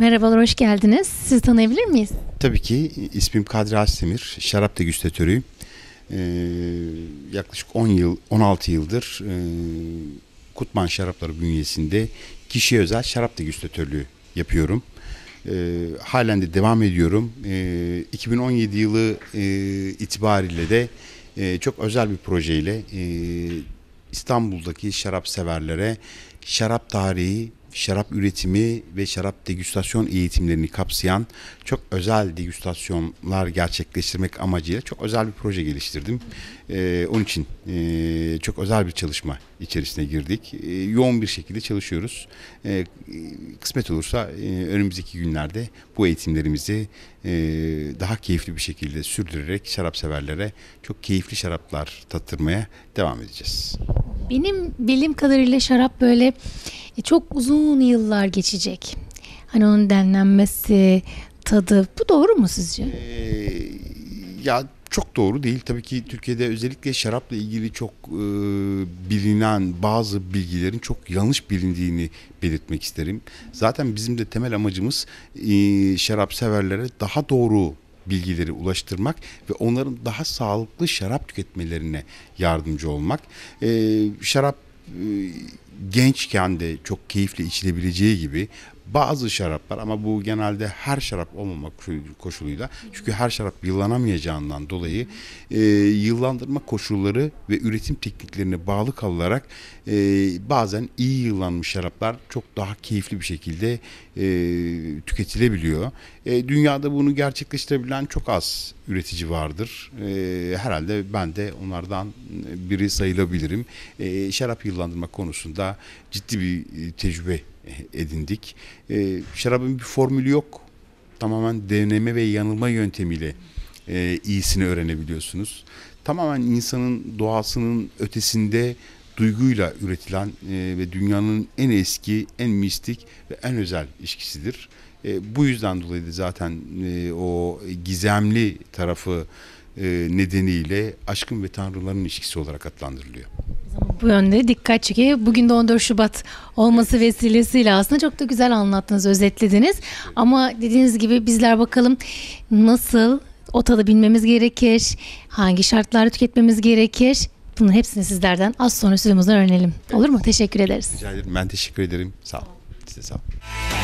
Merhabalar, hoş geldiniz. Sizi tanıyabilir miyiz? Tabii ki. İsmim Kadri Asdemir. Şarap degüstatörüyüm. Ee, yaklaşık 10 yıl, 16 yıldır e, Kutman Şarapları bünyesinde kişiye özel şarap degüstatörlüğü yapıyorum. E, halen de devam ediyorum. E, ee, 2017 yılı e, itibariyle de e, çok özel bir projeyle e, İstanbul'daki şarap severlere şarap tarihi şarap üretimi ve şarap degüstasyon eğitimlerini kapsayan çok özel degüstasyonlar gerçekleştirmek amacıyla çok özel bir proje geliştirdim. Ee, onun için e, çok özel bir çalışma içerisine girdik. E, yoğun bir şekilde çalışıyoruz. E, kısmet olursa e, önümüzdeki günlerde bu eğitimlerimizi e, daha keyifli bir şekilde sürdürerek şarap severlere çok keyifli şaraplar tattırmaya devam edeceğiz. Benim bildiğim kadarıyla şarap böyle e, çok uzun yıllar geçecek. Hani onun denlenmesi tadı bu doğru mu sizce? Ee, ya çok doğru değil. Tabii ki Türkiye'de özellikle şarapla ilgili çok e, bilinen bazı bilgilerin çok yanlış bilindiğini belirtmek isterim. Zaten bizim de temel amacımız e, şarap severlere daha doğru bilgileri ulaştırmak ve onların daha sağlıklı şarap tüketmelerine yardımcı olmak. Ee, e, şarap gençken de çok keyifli içilebileceği gibi bazı şaraplar ama bu genelde her şarap olmamak koşuluyla çünkü her şarap yıllanamayacağından dolayı e, yıllandırma koşulları ve üretim tekniklerine bağlı kalarak e, bazen iyi yıllanmış şaraplar çok daha keyifli bir şekilde e, tüketilebiliyor. E, dünyada bunu gerçekleştirebilen çok az üretici vardır. E, herhalde ben de onlardan biri sayılabilirim. E, şarap yıllandırma konusunda daha ciddi bir e, tecrübe e, edindik. E, şarabın bir formülü yok. Tamamen deneme ve yanılma yöntemiyle iyisini öğrenebiliyorsunuz. Tamamen insanın doğasının ötesinde duyguyla üretilen ve dünyanın en eski, en mistik ve en özel ilişkisidir. E, bu yüzden dolayı da zaten e, o gizemli tarafı e, nedeniyle aşkın ve tanrıların ilişkisi olarak adlandırılıyor bu yönde dikkat çekiyor. Bugün de 14 Şubat olması vesilesiyle aslında çok da güzel anlattınız, özetlediniz. Ama dediğiniz gibi bizler bakalım nasıl o tadı bilmemiz gerekir, hangi şartlarda tüketmemiz gerekir. Bunun hepsini sizlerden az sonra stüdyomuzdan öğrenelim. Olur mu? Teşekkür ederiz. Rica ederim. Ben teşekkür ederim. Sağ olun. Size sağ olun.